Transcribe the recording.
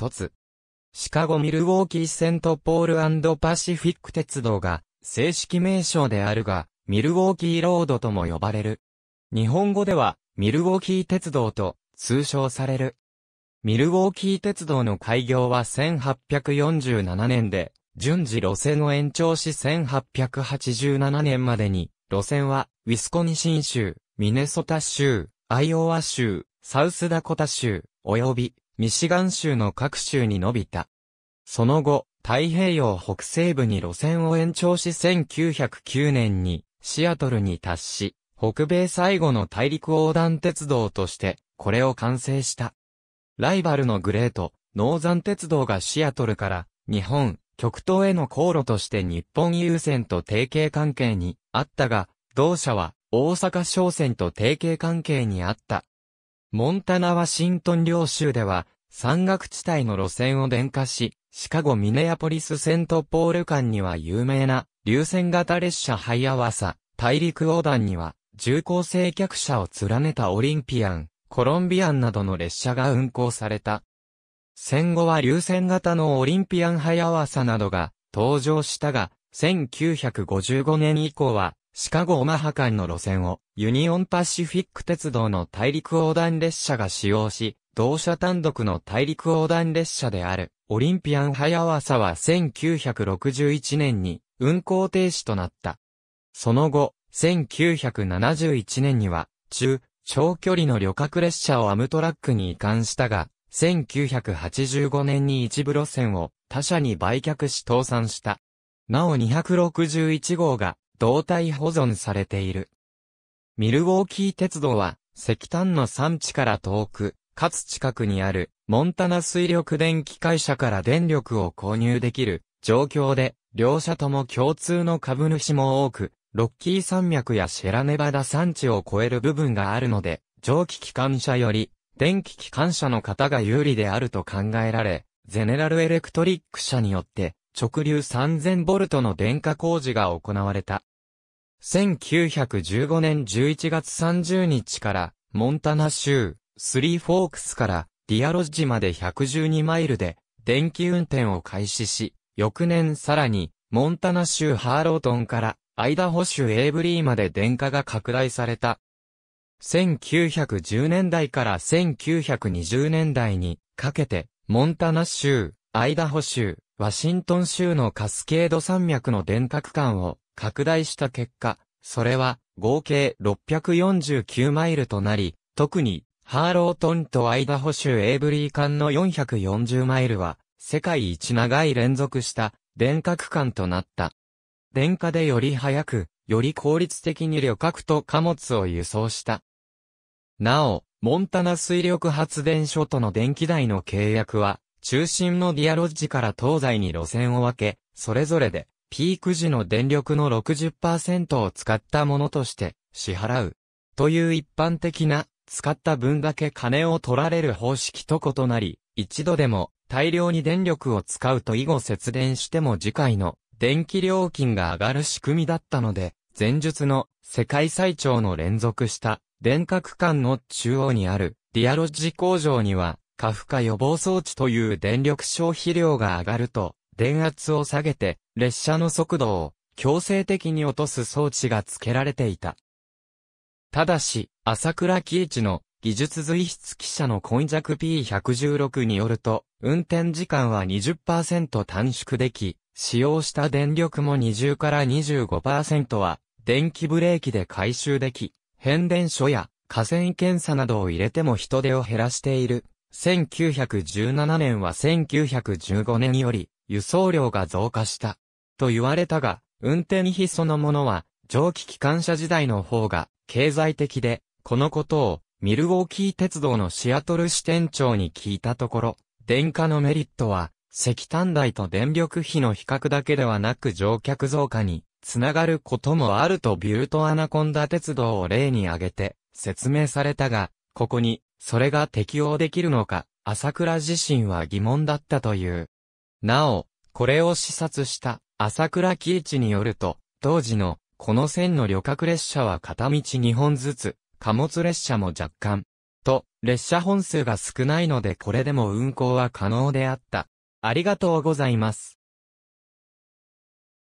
一つ。シカゴ・ミルウォーキー・セント・ポールパシフィック鉄道が正式名称であるが、ミルウォーキーロードとも呼ばれる。日本語では、ミルウォーキー鉄道と通称される。ミルウォーキー鉄道の開業は1847年で、順次路線を延長し1887年までに、路線は、ウィスコニシン州、ミネソタ州、アイオワ州、サウスダコタ州、及び、ミシガン州の各州に伸びた。その後、太平洋北西部に路線を延長し1909年にシアトルに達し、北米最後の大陸横断鉄道として、これを完成した。ライバルのグレート、ノーザン鉄道がシアトルから日本、極東への航路として日本郵船と提携関係にあったが、同社は大阪商船と提携関係にあった。モンタナ・ワシントン領州では、山岳地帯の路線を電化し、シカゴ・ミネアポリス・セント・ポール間には有名な、流線型列車ハイアワサ、大陸横断には、重厚性客車を連ねたオリンピアン、コロンビアンなどの列車が運行された。戦後は流線型のオリンピアンハイアワサなどが登場したが、1955年以降はシカゴ・オマハ間の路線を、ユニオンパシフィック鉄道の大陸横断列車が使用し、同社単独の大陸横断列車である、オリンピアン・ハヤワサは1961年に運行停止となった。その後、1971年には、中、長距離の旅客列車をアムトラックに移管したが、1985年に一部路線を他社に売却し倒産した。なお261号が胴体保存されている。ミルウォーキー鉄道は、石炭の産地から遠く、かつ近くにある、モンタナ水力電気会社から電力を購入できる状況で、両社とも共通の株主も多く、ロッキー山脈やシェラネバダ産地を超える部分があるので、蒸気機関車より、電気機関車の方が有利であると考えられ、ゼネラルエレクトリック社によって、直流3000ボルトの電化工事が行われた。1915年11月30日から、モンタナ州、スリーフォークスから、ディアロッジまで112マイルで、電気運転を開始し、翌年さらに、モンタナ州ハーロートンから、アイダホ州エイブリーまで電化が拡大された。1910年代から1920年代にかけて、モンタナ州、アイダホ州、ワシントン州のカスケード山脈の電化区間を拡大した結果、それは合計649マイルとなり、特にハーロートンとアイダホ州エイブリー間の440マイルは、世界一長い連続した電化区間となった。電化でより早く、より効率的に旅客と貨物を輸送した。なお、モンタナ水力発電所との電気代の契約は、中心のディアロッジから東西に路線を分け、それぞれでピーク時の電力の60%を使ったものとして支払う。という一般的な、使った分だけ金を取られる方式と異なり、一度でも大量に電力を使うと以後節電しても次回の電気料金が上がる仕組みだったので、前述の世界最長の連続した電化区間の中央にあるディアロジ工場には過負荷予防装置という電力消費量が上がると電圧を下げて、列車の速度を強制的に落とす装置が付けられていた。ただし、朝倉喜一の技術随筆記者の今弱 P116 によると、運転時間は20%短縮でき、使用した電力も20から25%は、電気ブレーキで回収でき、変電所や河川検査などを入れても人手を減らしている。1917年は1915年より、輸送量が増加した。と言われたが、運転費そのものは、蒸気機関車時代の方が、経済的で、このことを、ミルウォーキー鉄道のシアトル支店長に聞いたところ、電化のメリットは、石炭代と電力費の比較だけではなく乗客増加に、つながることもあるとビュートアナコンダ鉄道を例に挙げて、説明されたが、ここに、それが適用できるのか、朝倉自身は疑問だったという。なお、これを視察した朝倉喜一によると、当時のこの線の旅客列車は片道2本ずつ、貨物列車も若干、と、列車本数が少ないのでこれでも運行は可能であった。ありがとうございます。